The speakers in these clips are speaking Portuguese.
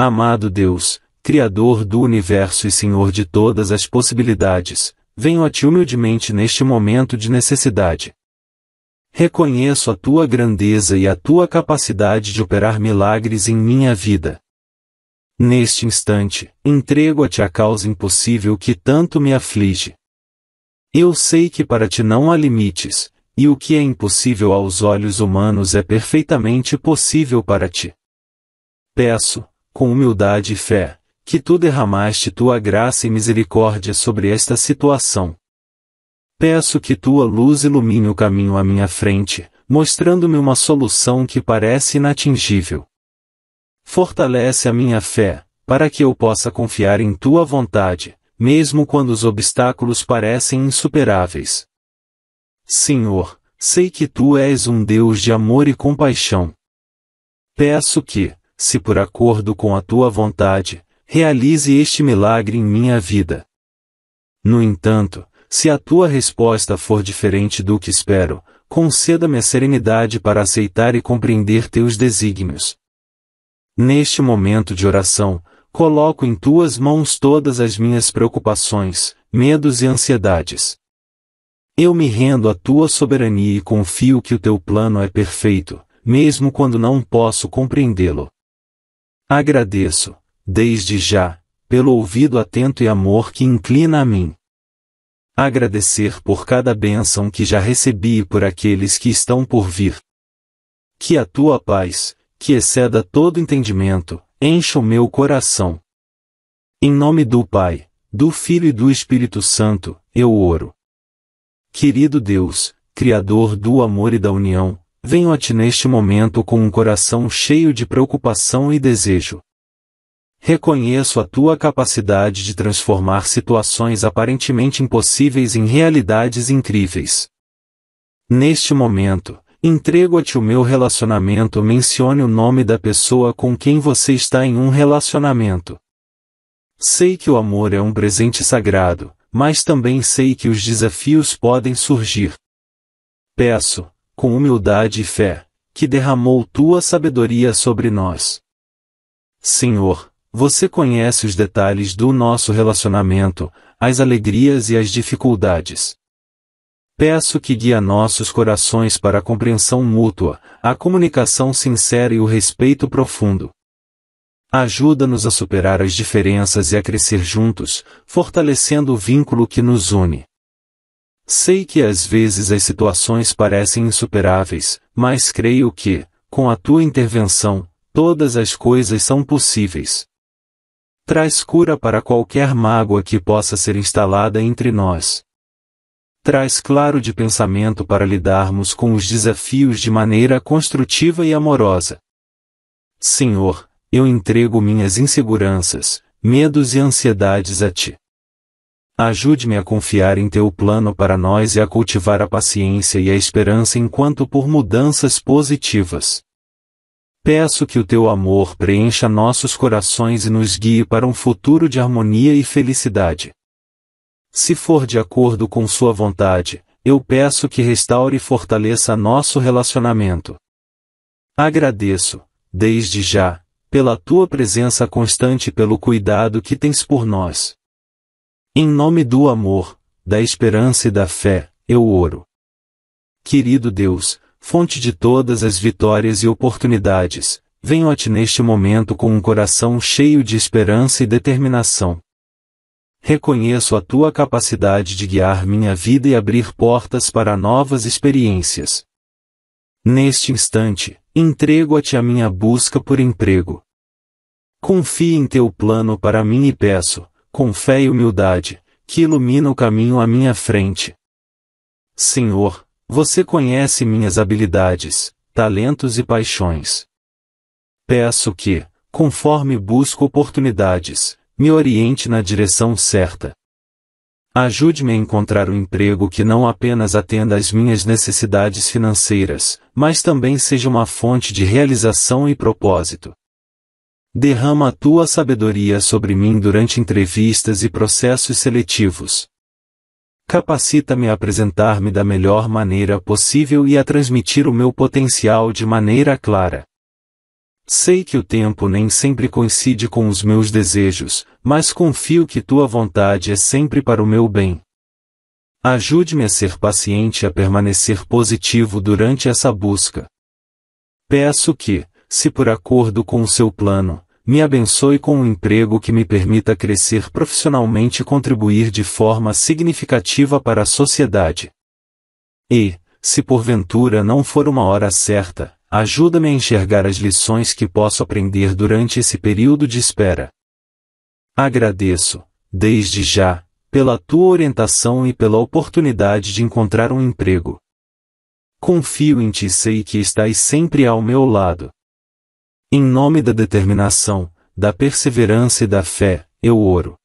Amado Deus, Criador do universo e Senhor de todas as possibilidades, venho a Ti humildemente neste momento de necessidade. Reconheço a Tua grandeza e a Tua capacidade de operar milagres em minha vida. Neste instante, entrego a Ti a causa impossível que tanto me aflige. Eu sei que para Ti não há limites, e o que é impossível aos olhos humanos é perfeitamente possível para Ti. Peço, com humildade e fé, que tu derramaste tua graça e misericórdia sobre esta situação. Peço que tua luz ilumine o caminho à minha frente, mostrando-me uma solução que parece inatingível. Fortalece a minha fé, para que eu possa confiar em tua vontade, mesmo quando os obstáculos parecem insuperáveis. Senhor, sei que tu és um Deus de amor e compaixão. Peço que, se por acordo com a tua vontade, realize este milagre em minha vida. No entanto, se a tua resposta for diferente do que espero, conceda-me a serenidade para aceitar e compreender teus desígnios. Neste momento de oração, coloco em tuas mãos todas as minhas preocupações, medos e ansiedades. Eu me rendo à tua soberania e confio que o teu plano é perfeito, mesmo quando não posso compreendê-lo. Agradeço, desde já, pelo ouvido atento e amor que inclina a mim. Agradecer por cada bênção que já recebi e por aqueles que estão por vir. Que a tua paz, que exceda todo entendimento, encha o meu coração. Em nome do Pai, do Filho e do Espírito Santo, eu oro. Querido Deus, Criador do amor e da união, venho a ti neste momento com um coração cheio de preocupação e desejo. Reconheço a tua capacidade de transformar situações aparentemente impossíveis em realidades incríveis. Neste momento, entrego a ti o meu relacionamento. Mencione o nome da pessoa com quem você está em um relacionamento. Sei que o amor é um presente sagrado, mas também sei que os desafios podem surgir. Peço, com humildade e fé, que derramou tua sabedoria sobre nós. Senhor, você conhece os detalhes do nosso relacionamento, as alegrias e as dificuldades. Peço que guia nossos corações para a compreensão mútua, a comunicação sincera e o respeito profundo. Ajuda-nos a superar as diferenças e a crescer juntos, fortalecendo o vínculo que nos une. Sei que às vezes as situações parecem insuperáveis, mas creio que, com a tua intervenção, todas as coisas são possíveis. Traz cura para qualquer mágoa que possa ser instalada entre nós. Traz claro de pensamento para lidarmos com os desafios de maneira construtiva e amorosa. Senhor, eu entrego minhas inseguranças, medos e ansiedades a ti. Ajude-me a confiar em teu plano para nós e a cultivar a paciência e a esperança enquanto por mudanças positivas. Peço que o teu amor preencha nossos corações e nos guie para um futuro de harmonia e felicidade. Se for de acordo com sua vontade, eu peço que restaure e fortaleça nosso relacionamento. Agradeço, desde já, pela tua presença constante e pelo cuidado que tens por nós. Em nome do amor, da esperança e da fé, eu oro. Querido Deus, fonte de todas as vitórias e oportunidades, venho-te neste momento com um coração cheio de esperança e determinação. Reconheço a tua capacidade de guiar minha vida e abrir portas para novas experiências. Neste instante, entrego-te a minha busca por emprego. Confie em teu plano para mim e peço, com fé e humildade, que ilumina o caminho à minha frente. Senhor, você conhece minhas habilidades, talentos e paixões. Peço que, conforme busco oportunidades, me oriente na direção certa. Ajude-me a encontrar um emprego que não apenas atenda às minhas necessidades financeiras, mas também seja uma fonte de realização e propósito. Derrama a tua sabedoria sobre mim durante entrevistas e processos seletivos. Capacita-me a apresentar-me da melhor maneira possível e a transmitir o meu potencial de maneira clara. Sei que o tempo nem sempre coincide com os meus desejos, mas confio que tua vontade é sempre para o meu bem. Ajude-me a ser paciente e a permanecer positivo durante essa busca. Peço que, se por acordo com o seu plano, me abençoe com um emprego que me permita crescer profissionalmente e contribuir de forma significativa para a sociedade. E, se porventura não for uma hora certa, ajuda-me a enxergar as lições que posso aprender durante esse período de espera. Agradeço, desde já, pela tua orientação e pela oportunidade de encontrar um emprego. Confio em ti e sei que estás sempre ao meu lado. Em nome da determinação, da perseverança e da fé, eu oro.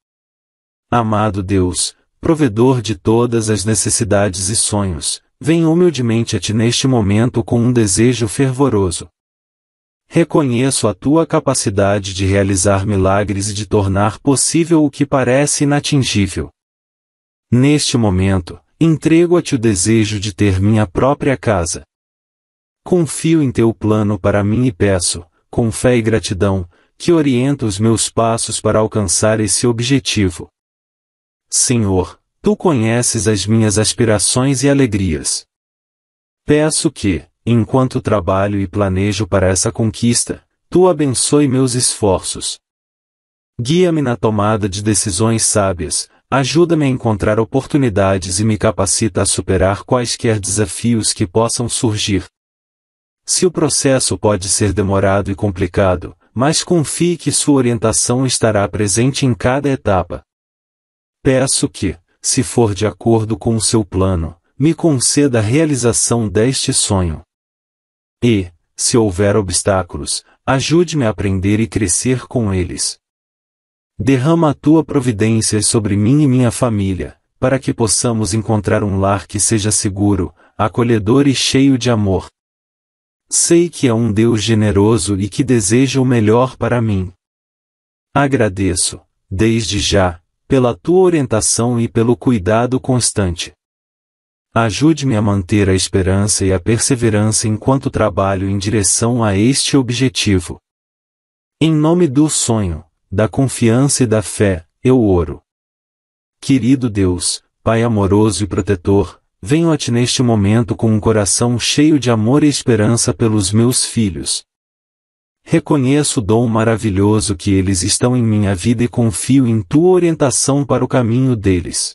Amado Deus, provedor de todas as necessidades e sonhos, venho humildemente a Ti neste momento com um desejo fervoroso. Reconheço a Tua capacidade de realizar milagres e de tornar possível o que parece inatingível. Neste momento, entrego a Ti o desejo de ter minha própria casa. Confio em Teu plano para mim e peço, com fé e gratidão, que orienta os meus passos para alcançar esse objetivo. Senhor, tu conheces as minhas aspirações e alegrias. Peço que, enquanto trabalho e planejo para essa conquista, tu abençoe meus esforços. Guia-me na tomada de decisões sábias, ajuda-me a encontrar oportunidades e me capacita a superar quaisquer desafios que possam surgir. Se o processo pode ser demorado e complicado, mas confie que sua orientação estará presente em cada etapa. Peço que, se for de acordo com o seu plano, me conceda a realização deste sonho. E, se houver obstáculos, ajude-me a aprender e crescer com eles. Derrama a tua providência sobre mim e minha família, para que possamos encontrar um lar que seja seguro, acolhedor e cheio de amor. Sei que é um Deus generoso e que deseja o melhor para mim. Agradeço, desde já, pela tua orientação e pelo cuidado constante. Ajude-me a manter a esperança e a perseverança enquanto trabalho em direção a este objetivo. Em nome do sonho, da confiança e da fé, eu oro. Querido Deus, Pai amoroso e protetor, venho a ti neste momento com um coração cheio de amor e esperança pelos meus filhos. Reconheço o dom maravilhoso que eles estão em minha vida e confio em tua orientação para o caminho deles.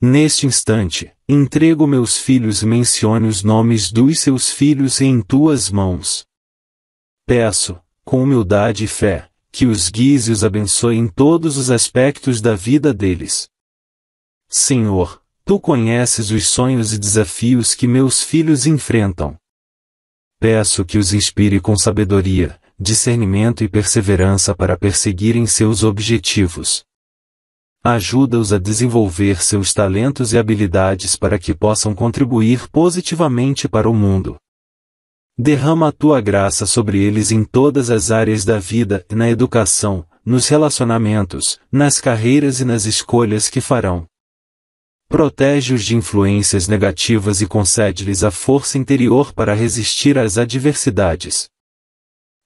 Neste instante, entrego meus filhos e mencione os nomes dos seus filhos em tuas mãos. Peço, com humildade e fé, que os guies e os abençoe em todos os aspectos da vida deles. Senhor, Tu conheces os sonhos e desafios que meus filhos enfrentam. Peço que os inspire com sabedoria, discernimento e perseverança para perseguirem seus objetivos. Ajuda-os a desenvolver seus talentos e habilidades para que possam contribuir positivamente para o mundo. Derrama a tua graça sobre eles em todas as áreas da vida, na educação, nos relacionamentos, nas carreiras e nas escolhas que farão protege-os de influências negativas e concede-lhes a força interior para resistir às adversidades.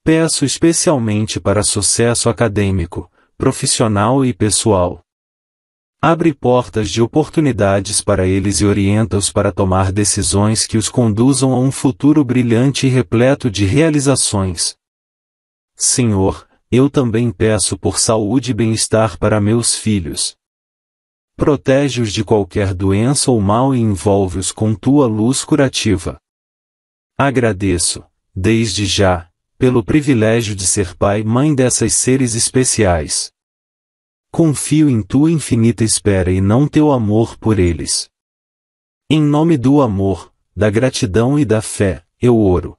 Peço especialmente para sucesso acadêmico, profissional e pessoal. Abre portas de oportunidades para eles e orienta-os para tomar decisões que os conduzam a um futuro brilhante e repleto de realizações. Senhor, eu também peço por saúde e bem-estar para meus filhos. Protege-os de qualquer doença ou mal e envolve-os com tua luz curativa. Agradeço, desde já, pelo privilégio de ser pai e mãe dessas seres especiais. Confio em tua infinita espera e não teu amor por eles. Em nome do amor, da gratidão e da fé, eu oro.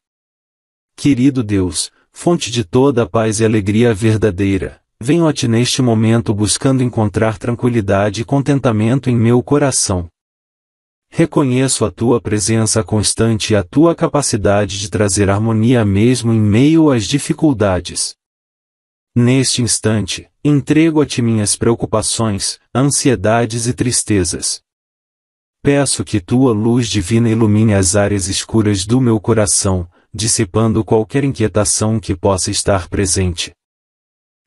Querido Deus, fonte de toda a paz e alegria verdadeira, venho ti neste momento buscando encontrar tranquilidade e contentamento em meu coração. Reconheço a tua presença constante e a tua capacidade de trazer harmonia mesmo em meio às dificuldades. Neste instante, entrego a ti minhas preocupações, ansiedades e tristezas. Peço que tua luz divina ilumine as áreas escuras do meu coração, dissipando qualquer inquietação que possa estar presente.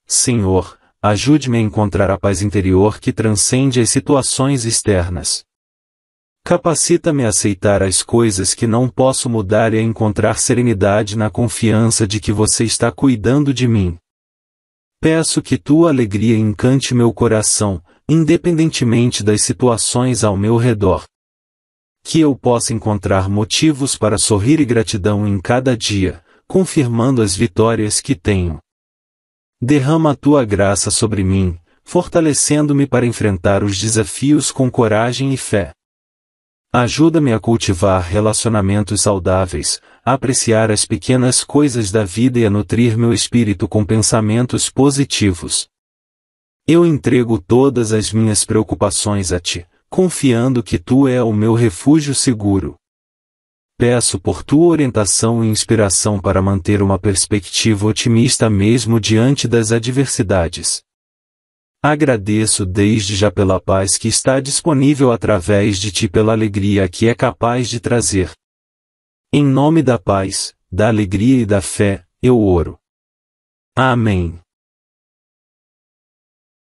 Senhor, ajude-me a encontrar a paz interior que transcende as situações externas. Capacita-me a aceitar as coisas que não posso mudar e a encontrar serenidade na confiança de que você está cuidando de mim. Peço que tua alegria encante meu coração, independentemente das situações ao meu redor. Que eu possa encontrar motivos para sorrir e gratidão em cada dia, confirmando as vitórias que tenho. Derrama a tua graça sobre mim, fortalecendo-me para enfrentar os desafios com coragem e fé. Ajuda-me a cultivar relacionamentos saudáveis, a apreciar as pequenas coisas da vida e a nutrir meu espírito com pensamentos positivos. Eu entrego todas as minhas preocupações a ti, confiando que tu é o meu refúgio seguro. Peço por tua orientação e inspiração para manter uma perspectiva otimista mesmo diante das adversidades. Agradeço desde já pela paz que está disponível através de ti pela alegria que é capaz de trazer. Em nome da paz, da alegria e da fé, eu oro. Amém.